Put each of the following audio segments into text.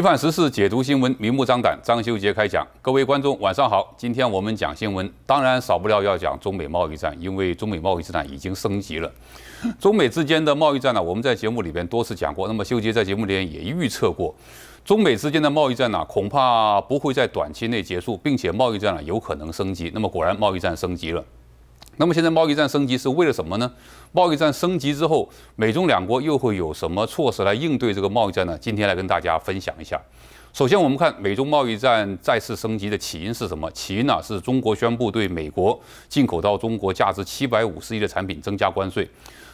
规范实事解读新闻，明目张胆。张修杰开讲，各位观众晚上好。今天我们讲新闻，当然少不了要讲中美贸易战，因为中美贸易战已经升级了。中美之间的贸易战呢，我们在节目里边多次讲过。那么修杰在节目里边也预测过，中美之间的贸易战呢，恐怕不会在短期内结束，并且贸易战呢有可能升级。那么果然，贸易战升级了。那么现在贸易战升级是为了什么呢？贸易战升级之后，美中两国又会有什么措施来应对这个贸易战呢？今天来跟大家分享一下。首先，我们看美中贸易战再次升级的起因是什么？起因呢是中国宣布对美国进口到中国价值七百五十亿的产品增加关税，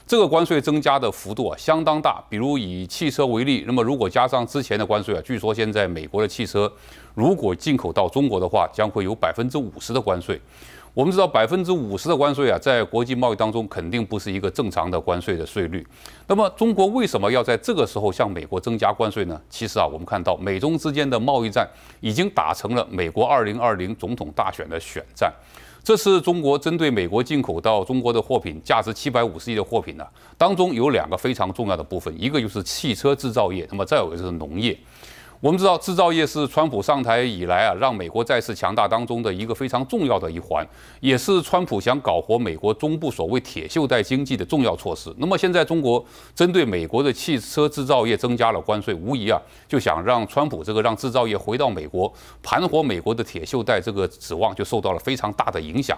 这个关税增加的幅度啊相当大。比如以汽车为例，那么如果加上之前的关税啊，据说现在美国的汽车如果进口到中国的话，将会有百分之五十的关税。我们知道百分之五十的关税啊，在国际贸易当中肯定不是一个正常的关税的税率。那么中国为什么要在这个时候向美国增加关税呢？其实啊，我们看到美中之间的贸易战已经打成了美国二零二零总统大选的选战。这次中国针对美国进口到中国的货品，价值七百五十亿的货品呢，当中有两个非常重要的部分，一个就是汽车制造业，那么再有一个就是农业。我们知道，制造业是川普上台以来啊，让美国再次强大当中的一个非常重要的一环，也是川普想搞活美国中部所谓“铁锈带”经济的重要措施。那么现在，中国针对美国的汽车制造业增加了关税，无疑啊，就想让川普这个让制造业回到美国，盘活美国的“铁锈带”这个指望，就受到了非常大的影响。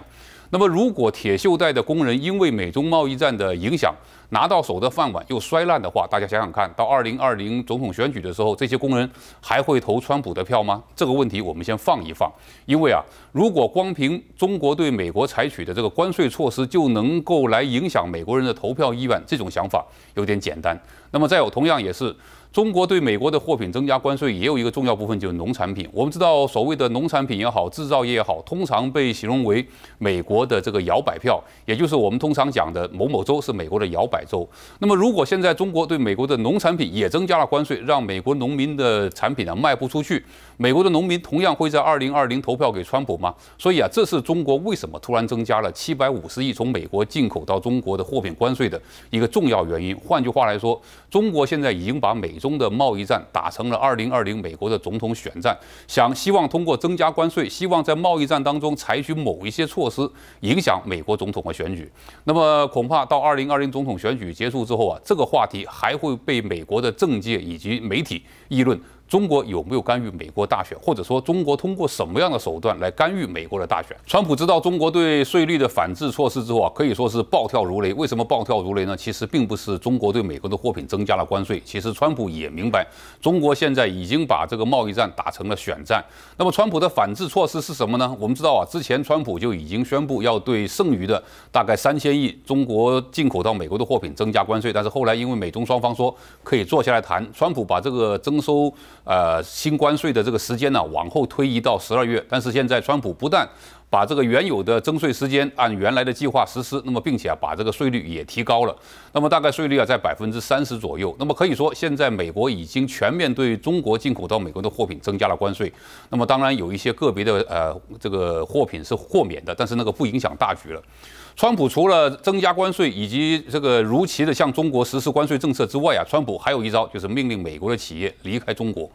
那么，如果铁锈带的工人因为美中贸易战的影响拿到手的饭碗又摔烂的话，大家想想看到二零二零总统选举的时候，这些工人还会投川普的票吗？这个问题我们先放一放，因为啊，如果光凭中国对美国采取的这个关税措施就能够来影响美国人的投票意愿，这种想法有点简单。那么，再有，同样也是。中国对美国的货品增加关税也有一个重要部分，就是农产品。我们知道，所谓的农产品也好，制造业也好，通常被形容为美国的这个摇摆票，也就是我们通常讲的某某州是美国的摇摆州。那么，如果现在中国对美国的农产品也增加了关税，让美国农民的产品呢卖不出去，美国的农民同样会在二零二零投票给川普吗？所以啊，这是中国为什么突然增加了七百五十亿从美国进口到中国的货品关税的一个重要原因。换句话来说，中国现在已经把美中的贸易战打成了二零二零美国的总统选战，想希望通过增加关税，希望在贸易战当中采取某一些措施，影响美国总统的选举。那么恐怕到二零二零总统选举结束之后啊，这个话题还会被美国的政界以及媒体议论。中国有没有干预美国大选，或者说中国通过什么样的手段来干预美国的大选？川普知道中国对税率的反制措施之后啊，可以说是暴跳如雷。为什么暴跳如雷呢？其实并不是中国对美国的货品增加了关税，其实川普也明白，中国现在已经把这个贸易战打成了选战。那么川普的反制措施是什么呢？我们知道啊，之前川普就已经宣布要对剩余的大概三千亿中国进口到美国的货品增加关税，但是后来因为美中双方说可以坐下来谈，川普把这个征收。呃，新关税的这个时间呢，往后推移到十二月。但是现在，川普不但把这个原有的征税时间按原来的计划实施，那么并且啊，把这个税率也提高了。那么大概税率啊，在百分之三十左右。那么可以说，现在美国已经全面对中国进口到美国的货品增加了关税。那么当然有一些个别的呃，这个货品是豁免的，但是那个不影响大局了。川普除了增加关税以及这个如期的向中国实施关税政策之外啊，川普还有一招，就是命令美国的企业离开中国。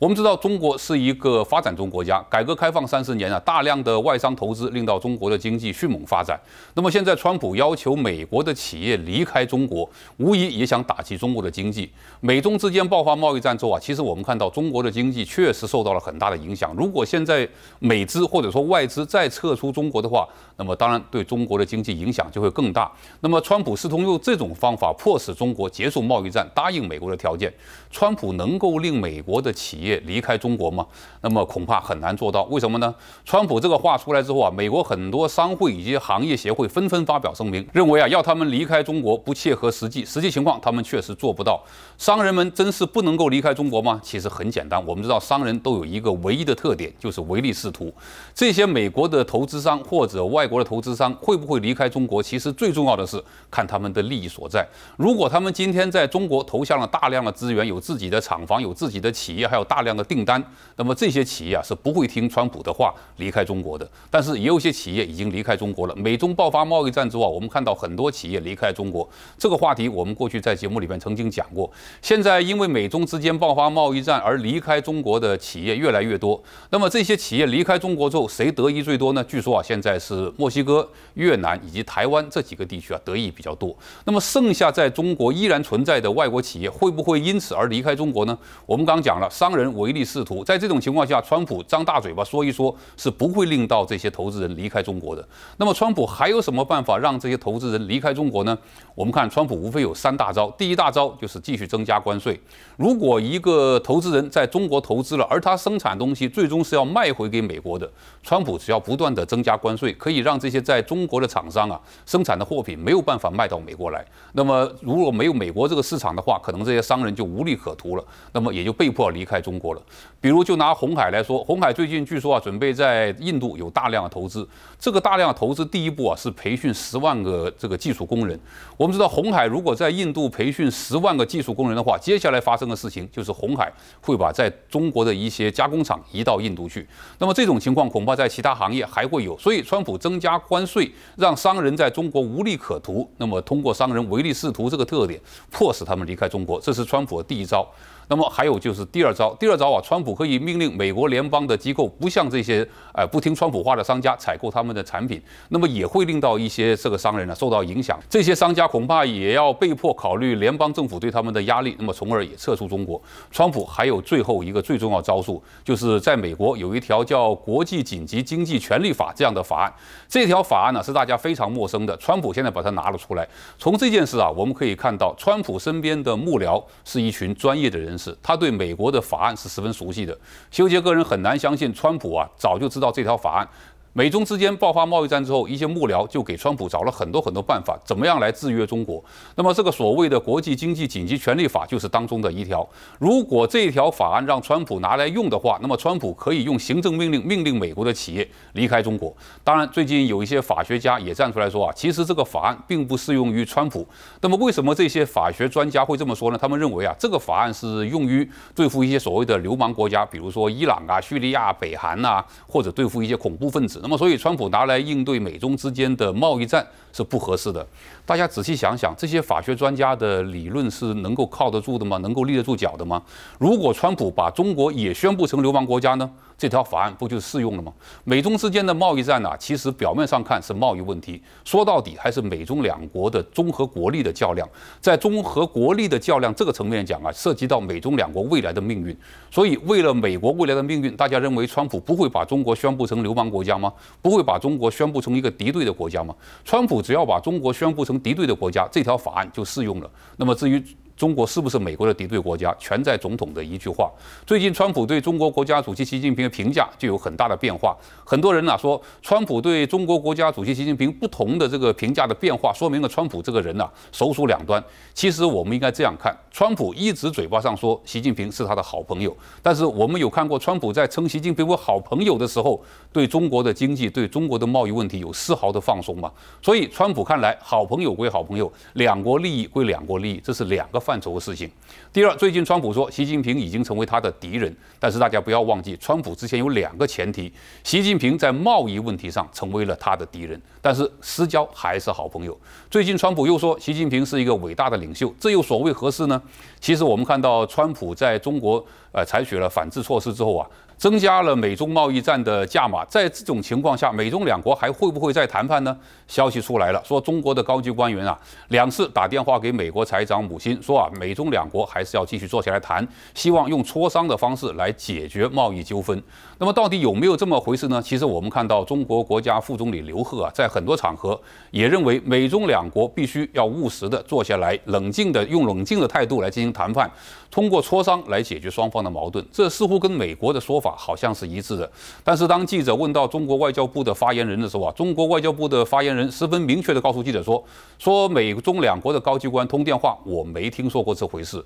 我们知道中国是一个发展中国家，改革开放三十年啊，大量的外商投资令到中国的经济迅猛发展。那么现在，川普要求美国的企业离开中国，无疑也想打击中国的经济。美中之间爆发贸易战之后啊，其实我们看到中国的经济确实受到了很大的影响。如果现在美资或者说外资再撤出中国的话，那么当然对中国的经济影响就会更大。那么，川普试图用这种方法迫使中国结束贸易战，答应美国的条件。川普能够令美国的企业。也离开中国吗？那么恐怕很难做到。为什么呢？川普这个话出来之后啊，美国很多商会以及行业协会纷纷发表声明，认为啊要他们离开中国不切合实际。实际情况他们确实做不到。商人们真是不能够离开中国吗？其实很简单，我们知道商人都有一个唯一的特点，就是唯利是图。这些美国的投资商或者外国的投资商会不会离开中国？其实最重要的是看他们的利益所在。如果他们今天在中国投下了大量的资源，有自己的厂房，有自己的企业，还有大。大量的订单，那么这些企业啊是不会听川普的话离开中国的，但是也有些企业已经离开中国了。美中爆发贸易战之后，我们看到很多企业离开中国。这个话题我们过去在节目里面曾经讲过，现在因为美中之间爆发贸易战而离开中国的企业越来越多。那么这些企业离开中国之后，谁得益最多呢？据说啊，现在是墨西哥、越南以及台湾这几个地区啊得益比较多。那么剩下在中国依然存在的外国企业，会不会因此而离开中国呢？我们刚讲了商人。唯利是图，在这种情况下，川普张大嘴巴说一说，是不会令到这些投资人离开中国的。那么，川普还有什么办法让这些投资人离开中国呢？我们看，川普无非有三大招。第一大招就是继续增加关税。如果一个投资人在中国投资了，而他生产东西最终是要卖回给美国的，川普只要不断的增加关税，可以让这些在中国的厂商啊生产的货品没有办法卖到美国来。那么，如果没有美国这个市场的话，可能这些商人就无利可图了，那么也就被迫离开中。过了，比如就拿红海来说，红海最近据说啊，准备在印度有大量的投资。这个大量投资第一步啊是培训十万个这个技术工人。我们知道红海如果在印度培训十万个技术工人的话，接下来发生的事情就是红海会把在中国的一些加工厂移到印度去。那么这种情况恐怕在其他行业还会有。所以，川普增加关税，让商人在中国无利可图，那么通过商人唯利是图这个特点，迫使他们离开中国，这是川普的第一招。那么还有就是第二招，第二招啊，川普可以命令美国联邦的机构，不像这些呃不听川普话的商家采购他们的产品，那么也会令到一些这个商人呢受到影响，这些商家恐怕也要被迫考虑联邦政府对他们的压力，那么从而也撤出中国。川普还有最后一个最重要招数，就是在美国有一条叫《国际紧急经济权利法》这样的法案，这条法案呢是大家非常陌生的，川普现在把它拿了出来。从这件事啊，我们可以看到川普身边的幕僚是一群专业的人。他对美国的法案是十分熟悉的。休杰个人很难相信，川普啊早就知道这条法案。美中之间爆发贸易战之后，一些幕僚就给川普找了很多很多办法，怎么样来制约中国？那么这个所谓的国际经济紧急权利法就是当中的一条。如果这条法案让川普拿来用的话，那么川普可以用行政命令命令美国的企业离开中国。当然，最近有一些法学家也站出来说啊，其实这个法案并不适用于川普。那么为什么这些法学专家会这么说呢？他们认为啊，这个法案是用于对付一些所谓的流氓国家，比如说伊朗啊、叙利亚、北韩呐，或者对付一些恐怖分子。那么，所以川普拿来应对美中之间的贸易战是不合适的。大家仔细想想，这些法学专家的理论是能够靠得住的吗？能够立得住脚的吗？如果川普把中国也宣布成流氓国家呢？这条法案不就适用了吗？美中之间的贸易战呢？其实表面上看是贸易问题，说到底还是美中两国的综合国力的较量。在综合国力的较量这个层面讲啊，涉及到美中两国未来的命运。所以，为了美国未来的命运，大家认为川普不会把中国宣布成流氓国家吗？不会把中国宣布成一个敌对的国家吗？川普只要把中国宣布成敌对的国家，这条法案就适用了。那么，至于……中国是不是美国的敌对国家，全在总统的一句话。最近，川普对中国国家主席习近平的评价就有很大的变化。很多人呢说，川普对中国国家主席习近平不同的这个评价的变化，说明了川普这个人呢，手鼠两端。其实，我们应该这样看：川普一直嘴巴上说习近平是他的好朋友，但是我们有看过川普在称习近平为好朋友的时候，对中国的经济、对中国的贸易问题有丝毫的放松吗？所以，川普看来，好朋友归好朋友，两国利益归两国利益，这是两个方。范畴的事情。第二，最近川普说习近平已经成为他的敌人，但是大家不要忘记，川普之前有两个前提：习近平在贸易问题上成为了他的敌人，但是私交还是好朋友。最近川普又说习近平是一个伟大的领袖，这又所谓何事呢？其实我们看到川普在中国呃采取了反制措施之后啊。增加了美中贸易战的价码，在这种情况下，美中两国还会不会再谈判呢？消息出来了，说中国的高级官员啊，两次打电话给美国财长母亲，说啊，美中两国还是要继续坐下来谈，希望用磋商的方式来解决贸易纠纷。那么，到底有没有这么回事呢？其实我们看到，中国国家副总理刘鹤啊，在很多场合也认为，美中两国必须要务实的坐下来，冷静的用冷静的态度来进行谈判。通过磋商来解决双方的矛盾，这似乎跟美国的说法好像是一致的。但是当记者问到中国外交部的发言人的时候啊，中国外交部的发言人十分明确地告诉记者说，说美中两国的高级官通电话，我没听说过这回事。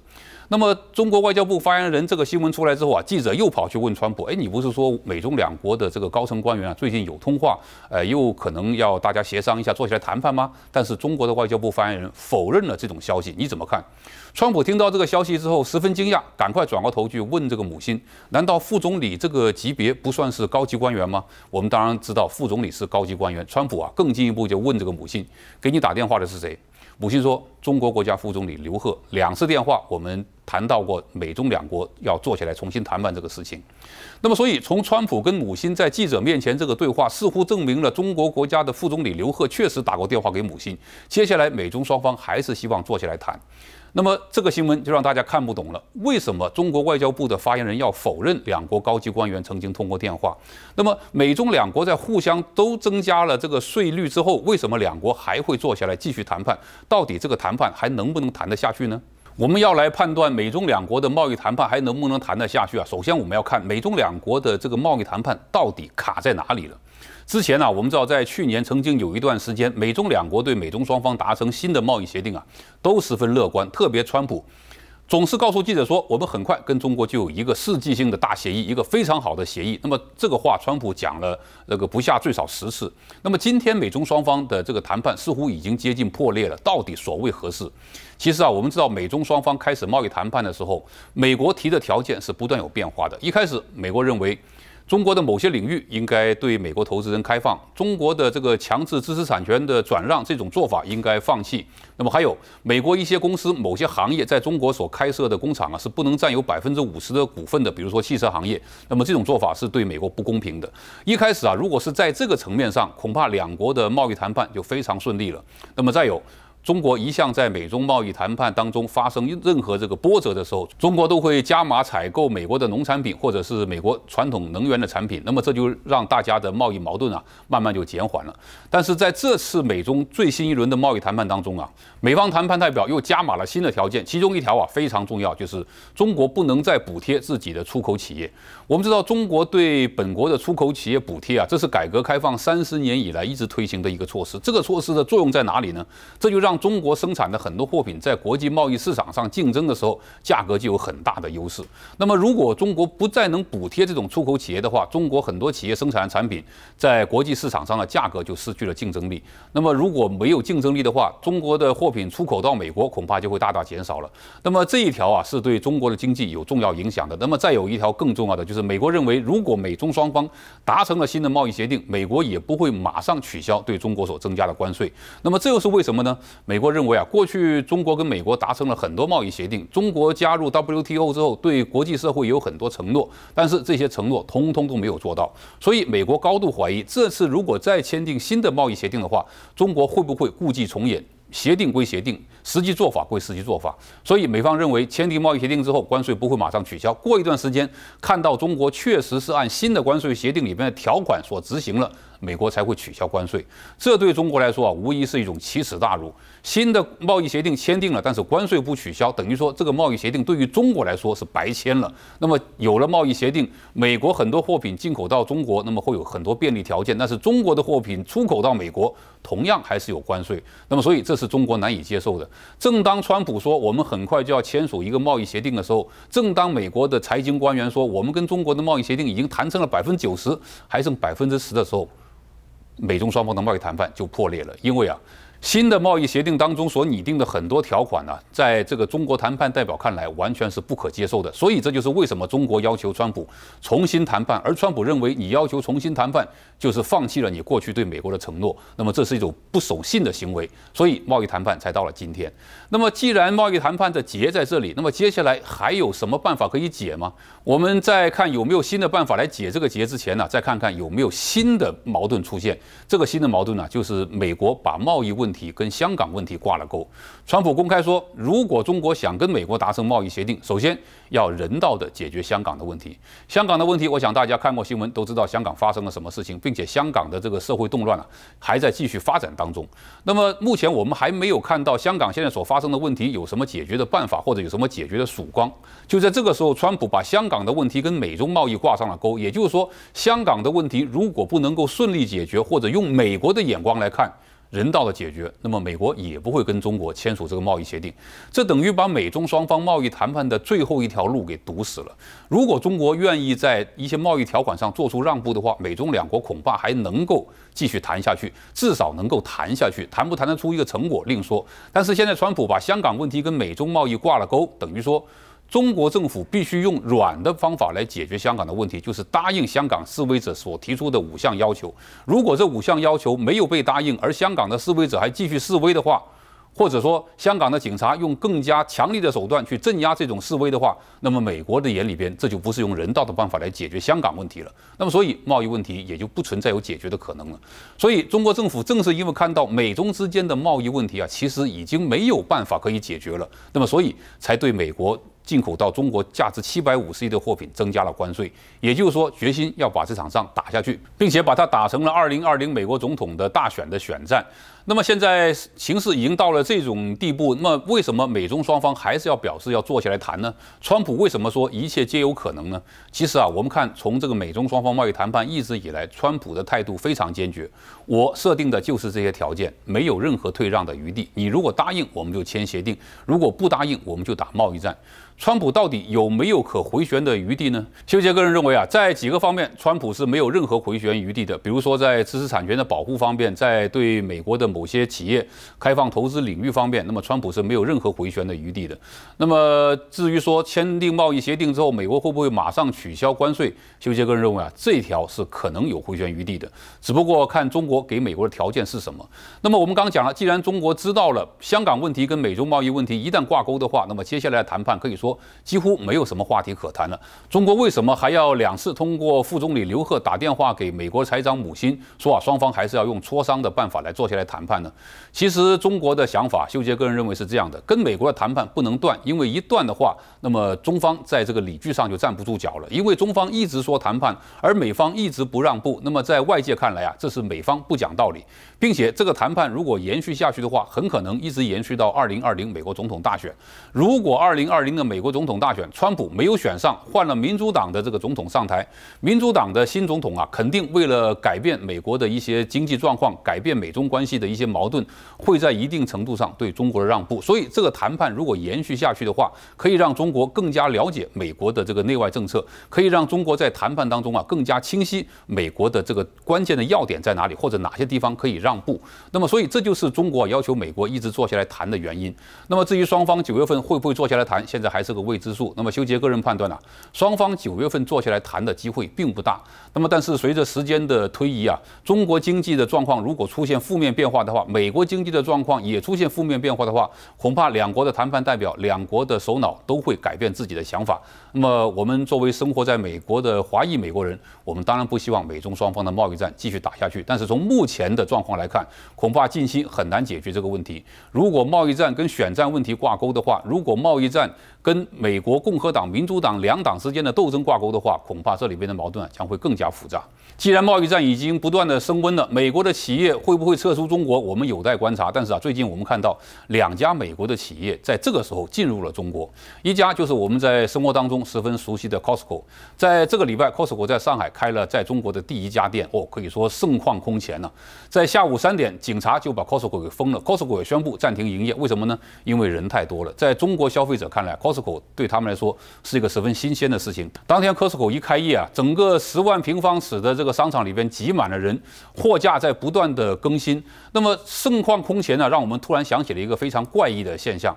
那么中国外交部发言人这个新闻出来之后啊，记者又跑去问川普，哎，你不是说美中两国的这个高层官员啊最近有通话，呃，又可能要大家协商一下坐下来谈判吗？但是中国的外交部发言人否认了这种消息，你怎么看？川普听到这个消息之后十分惊讶，赶快转过头去问这个母亲，难道副总理这个级别不算是高级官员吗？我们当然知道副总理是高级官员。川普啊更进一步就问这个母亲，给你打电话的是谁？母亲说。中国国家副总理刘鹤两次电话，我们谈到过美中两国要做起来重新谈判这个事情。那么，所以从川普跟母亲在记者面前这个对话，似乎证明了中国国家的副总理刘鹤确实打过电话给母亲。接下来，美中双方还是希望坐下来谈。那么，这个新闻就让大家看不懂了：为什么中国外交部的发言人要否认两国高级官员曾经通过电话？那么，美中两国在互相都增加了这个税率之后，为什么两国还会坐下来继续谈判？到底这个谈？判还能不能谈得下去呢？我们要来判断美中两国的贸易谈判还能不能谈得下去啊？首先，我们要看美中两国的这个贸易谈判到底卡在哪里了。之前呢，我们知道在去年曾经有一段时间，美中两国对美中双方达成新的贸易协定啊，都十分乐观，特别川普。总是告诉记者说，我们很快跟中国就有一个世纪性的大协议，一个非常好的协议。那么这个话，川普讲了那个不下最少十次。那么今天美中双方的这个谈判似乎已经接近破裂了，到底所谓何事？其实啊，我们知道美中双方开始贸易谈判的时候，美国提的条件是不断有变化的。一开始，美国认为。中国的某些领域应该对美国投资人开放，中国的这个强制知识产权的转让这种做法应该放弃。那么还有，美国一些公司某些行业在中国所开设的工厂啊，是不能占有百分之五十的股份的，比如说汽车行业。那么这种做法是对美国不公平的。一开始啊，如果是在这个层面上，恐怕两国的贸易谈判就非常顺利了。那么再有。中国一向在美中贸易谈判当中发生任何这个波折的时候，中国都会加码采购美国的农产品或者是美国传统能源的产品。那么这就让大家的贸易矛盾啊慢慢就减缓了。但是在这次美中最新一轮的贸易谈判当中啊，美方谈判代表又加码了新的条件，其中一条啊非常重要，就是中国不能再补贴自己的出口企业。我们知道，中国对本国的出口企业补贴啊，这是改革开放三十年以来一直推行的一个措施。这个措施的作用在哪里呢？这就让中国生产的很多货品在国际贸易市场上竞争的时候，价格就有很大的优势。那么，如果中国不再能补贴这种出口企业的话，中国很多企业生产的产品在国际市场上的价格就失去了竞争力。那么，如果没有竞争力的话，中国的货品出口到美国恐怕就会大大减少了。那么这一条啊，是对中国的经济有重要影响的。那么再有一条更重要的就是，美国认为如果美中双方达成了新的贸易协定，美国也不会马上取消对中国所增加的关税。那么这又是为什么呢？美国认为啊，过去中国跟美国达成了很多贸易协定，中国加入 WTO 之后，对国际社会有很多承诺，但是这些承诺通通都没有做到，所以美国高度怀疑，这次如果再签订新的贸易协定的话，中国会不会故伎重演？协定归协定。实际做法归实际做法，所以美方认为签订贸易协定之后，关税不会马上取消，过一段时间看到中国确实是按新的关税协定里面的条款所执行了，美国才会取消关税。这对中国来说啊，无疑是一种奇耻大辱。新的贸易协定签订了，但是关税不取消，等于说这个贸易协定对于中国来说是白签了。那么有了贸易协定，美国很多货品进口到中国，那么会有很多便利条件，但是中国的货品出口到美国，同样还是有关税。那么所以这是中国难以接受的。正当川普说我们很快就要签署一个贸易协定的时候，正当美国的财经官员说我们跟中国的贸易协定已经谈成了百分之九十，还剩百分之十的时候，美中双方的贸易谈判就破裂了，因为啊。新的贸易协定当中所拟定的很多条款呢，在这个中国谈判代表看来，完全是不可接受的。所以这就是为什么中国要求川普重新谈判，而川普认为你要求重新谈判就是放弃了你过去对美国的承诺，那么这是一种不守信的行为，所以贸易谈判才到了今天。那么既然贸易谈判的结在这里，那么接下来还有什么办法可以解吗？我们在看有没有新的办法来解这个结之前呢，再看看有没有新的矛盾出现。这个新的矛盾呢，就是美国把贸易问题跟香港问题挂了钩，川普公开说，如果中国想跟美国达成贸易协定，首先要人道的解决香港的问题。香港的问题，我想大家看过新闻都知道，香港发生了什么事情，并且香港的这个社会动乱啊，还在继续发展当中。那么目前我们还没有看到香港现在所发生的问题有什么解决的办法，或者有什么解决的曙光。就在这个时候，川普把香港的问题跟美中贸易挂上了钩，也就是说，香港的问题如果不能够顺利解决，或者用美国的眼光来看。人道的解决，那么美国也不会跟中国签署这个贸易协定，这等于把美中双方贸易谈判的最后一条路给堵死了。如果中国愿意在一些贸易条款上做出让步的话，美中两国恐怕还能够继续谈下去，至少能够谈下去。谈不谈得出一个成果另说。但是现在，川普把香港问题跟美中贸易挂了钩，等于说。中国政府必须用软的方法来解决香港的问题，就是答应香港示威者所提出的五项要求。如果这五项要求没有被答应，而香港的示威者还继续示威的话，或者说香港的警察用更加强力的手段去镇压这种示威的话，那么美国的眼里边这就不是用人道的办法来解决香港问题了。那么，所以贸易问题也就不存在有解决的可能了。所以，中国政府正是因为看到美中之间的贸易问题啊，其实已经没有办法可以解决了，那么所以才对美国。进口到中国价值七百五十亿的货品增加了关税，也就是说，决心要把这场仗打下去，并且把它打成了二零二零美国总统的大选的选战。那么现在形势已经到了这种地步，那么为什么美中双方还是要表示要坐下来谈呢？川普为什么说一切皆有可能呢？其实啊，我们看从这个美中双方贸易谈判一直以来，川普的态度非常坚决，我设定的就是这些条件，没有任何退让的余地。你如果答应，我们就签协定；如果不答应，我们就打贸易战。川普到底有没有可回旋的余地呢？修杰个人认为啊，在几个方面，川普是没有任何回旋余地的。比如说在知识产权的保护方面，在对美国的某些企业开放投资领域方面，那么川普是没有任何回旋的余地的。那么至于说签订贸易协定之后，美国会不会马上取消关税？修杰克认为啊，这条是可能有回旋余地的，只不过看中国给美国的条件是什么。那么我们刚讲了，既然中国知道了香港问题跟美中贸易问题一旦挂钩的话，那么接下来谈判可以说几乎没有什么话题可谈了。中国为什么还要两次通过副总理刘鹤打电话给美国财长母亲说啊，双方还是要用磋商的办法来坐下来谈？判呢？其实中国的想法，修杰个人认为是这样的：跟美国的谈判不能断，因为一断的话，那么中方在这个理据上就站不住脚了。因为中方一直说谈判，而美方一直不让步，那么在外界看来啊，这是美方不讲道理。并且这个谈判如果延续下去的话，很可能一直延续到二零二零美国总统大选。如果二零二零的美国总统大选，川普没有选上，换了民主党的这个总统上台，民主党的新总统啊，肯定为了改变美国的一些经济状况，改变美中关系的。一些矛盾会在一定程度上对中国的让步，所以这个谈判如果延续下去的话，可以让中国更加了解美国的这个内外政策，可以让中国在谈判当中啊更加清晰美国的这个关键的要点在哪里，或者哪些地方可以让步。那么，所以这就是中国要求美国一直坐下来谈的原因。那么，至于双方九月份会不会坐下来谈，现在还是个未知数。那么，修杰个人判断啊，双方九月份坐下来谈的机会并不大。那么，但是随着时间的推移啊，中国经济的状况如果出现负面变化，的话，美国经济的状况也出现负面变化的话，恐怕两国的谈判代表、两国的首脑都会改变自己的想法。那么，我们作为生活在美国的华裔美国人，我们当然不希望美中双方的贸易战继续打下去。但是，从目前的状况来看，恐怕近期很难解决这个问题。如果贸易战跟选战问题挂钩的话，如果贸易战跟美国共和党、民主党两党之间的斗争挂钩的话，恐怕这里边的矛盾啊将会更加复杂。既然贸易战已经不断的升温了，美国的企业会不会撤出中国？我们有待观察，但是啊，最近我们看到两家美国的企业在这个时候进入了中国，一家就是我们在生活当中十分熟悉的 Costco，在这个礼拜，Costco 在上海开了在中国的第一家店，哦，可以说盛况空前呢。在下午三点，警察就把 Costco 给封了，Costco 也宣布暂停营业，为什么呢？因为人太多了。在中国消费者看来，Costco 对他们来说是一个十分新鲜的事情。当天 Costco 一开业啊，整个十万平方尺的这个商场里边挤满了人，货架在不断的更新，那么。那么盛况空前呢，让我们突然想起了一个非常怪异的现象。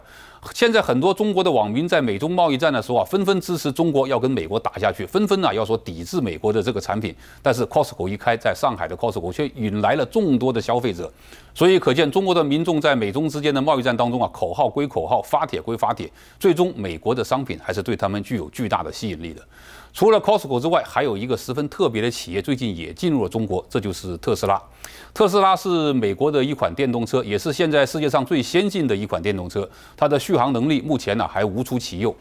现在很多中国的网民在美中贸易战的时候啊，纷纷支持中国要跟美国打下去，纷纷呢要说抵制美国的这个产品。但是 Costco 一开，在上海的 Costco 却引来了众多的消费者。所以可见，中国的民众在美中之间的贸易战当中啊，口号归口号，发帖归发帖，最终美国的商品还是对他们具有巨大的吸引力的。除了 Costco 之外，还有一个十分特别的企业，最近也进入了中国，这就是特斯拉。特斯拉是美国的一款电动车，也是现在世界上最先进的一款电动车，它的续航能力目前呢还无出其右。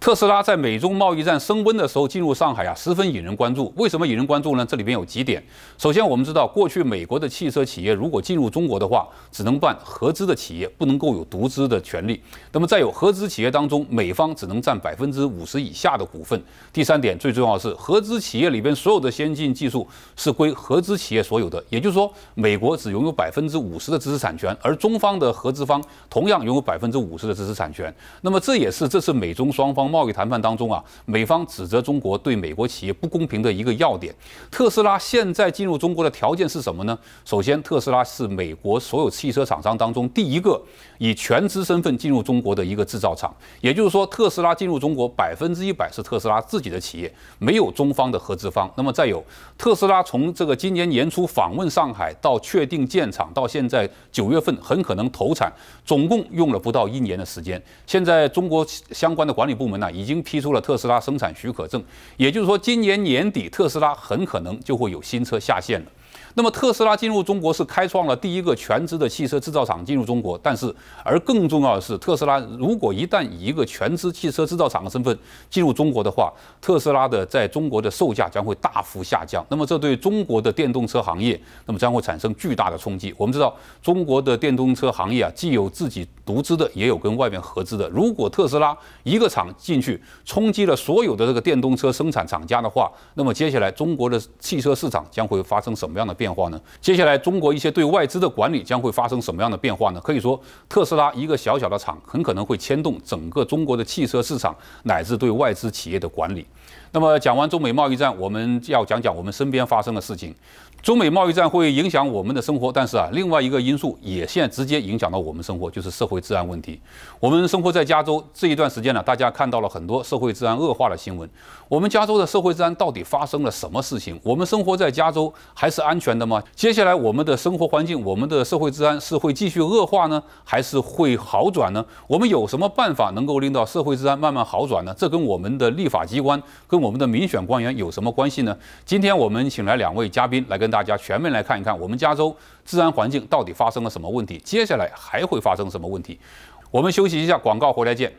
特斯拉在美中贸易战升温的时候进入上海啊，十分引人关注。为什么引人关注呢？这里边有几点。首先，我们知道过去美国的汽车企业如果进入中国的话，只能办合资的企业，不能够有独资的权利。那么再有，合资企业当中，美方只能占百分之五十以下的股份。第三点，最重要的是，合资企业里边所有的先进技术是归合资企业所有的，也就是说，美国只拥有百分之五十的知识产权，而中方的合资方同样拥有百分之五十的知识产权。那么这也是这次美中双方。贸易谈判当中啊，美方指责中国对美国企业不公平的一个要点。特斯拉现在进入中国的条件是什么呢？首先，特斯拉是美国所有汽车厂商当中第一个以全资身份进入中国的一个制造厂，也就是说，特斯拉进入中国百分之一百是特斯拉自己的企业，没有中方的合资方。那么再有，特斯拉从这个今年年初访问上海到确定建厂，到现在九月份很可能投产，总共用了不到一年的时间。现在中国相关的管理部门。那已经批出了特斯拉生产许可证，也就是说，今年年底特斯拉很可能就会有新车下线了。那么特斯拉进入中国是开创了第一个全资的汽车制造厂进入中国，但是而更重要的是，特斯拉如果一旦以一个全资汽车制造厂的身份进入中国的话，特斯拉的在中国的售价将会大幅下降。那么这对中国的电动车行业，那么将会产生巨大的冲击。我们知道中国的电动车行业啊，既有自己独资的，也有跟外面合资的。如果特斯拉一个厂进去，冲击了所有的这个电动车生产厂家的话，那么接下来中国的汽车市场将会发生什么样的？变化呢？接下来中国一些对外资的管理将会发生什么样的变化呢？可以说，特斯拉一个小小的厂很可能会牵动整个中国的汽车市场乃至对外资企业的管理。那么，讲完中美贸易战，我们要讲讲我们身边发生的事情。中美贸易战会影响我们的生活，但是啊，另外一个因素也现直接影响到我们生活，就是社会治安问题。我们生活在加州这一段时间呢，大家看到了很多社会治安恶化的新闻。我们加州的社会治安到底发生了什么事情？我们生活在加州还是安全的吗？接下来我们的生活环境，我们的社会治安是会继续恶化呢，还是会好转呢？我们有什么办法能够令到社会治安慢慢好转呢？这跟我们的立法机关，跟我们的民选官员有什么关系呢？今天我们请来两位嘉宾来跟。大家全面来看一看，我们加州自然环境到底发生了什么问题？接下来还会发生什么问题？我们休息一下，广告回来见。